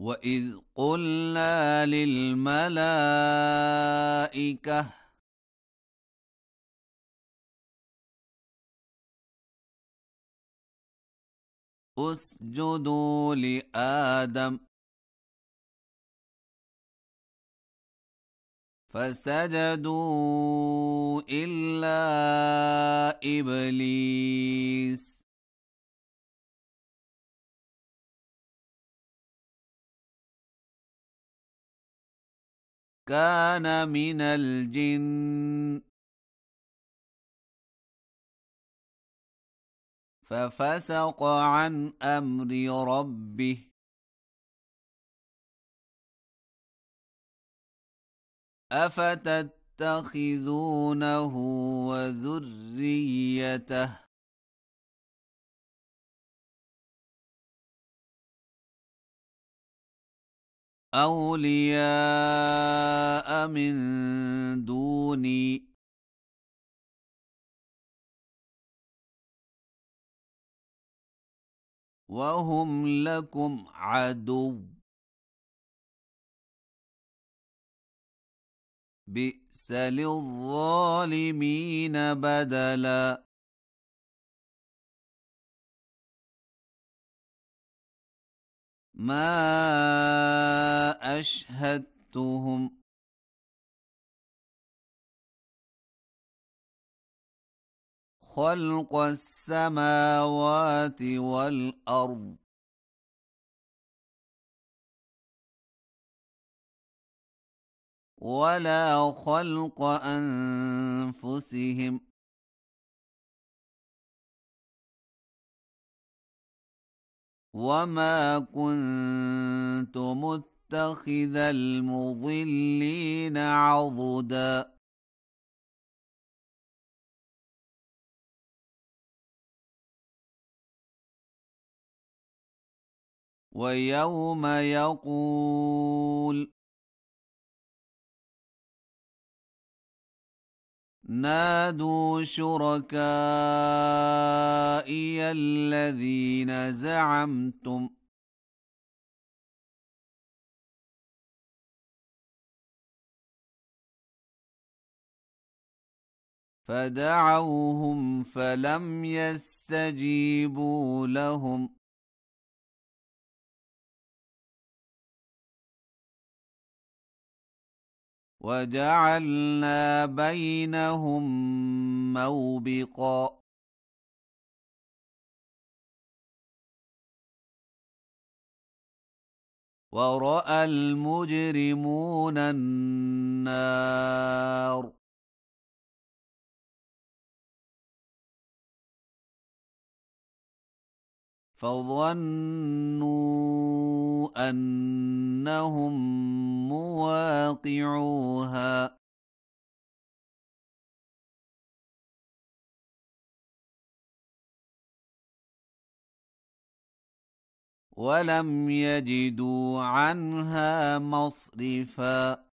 واذ قلنا للملائكه اسجدوا لادم فسجدوا الا ابليس كان من الجن ففسق عن امر ربه افتتخذونه وذريته أولياء من دوني وهم لكم عدو بئس للظالمين بدلا ما أشهدتهم خلق السماوات والارض ولا خلق انفسهم وما كنت مت يتخذ المضلين عضدا ويوم يقول نادوا شركائي الذين زعمتم فدعوهم فلم يستجيبوا لهم وجعلنا بينهم موبقا وراى المجرمون النار فظنوا انهم مواقعوها ولم يجدوا عنها مصرفا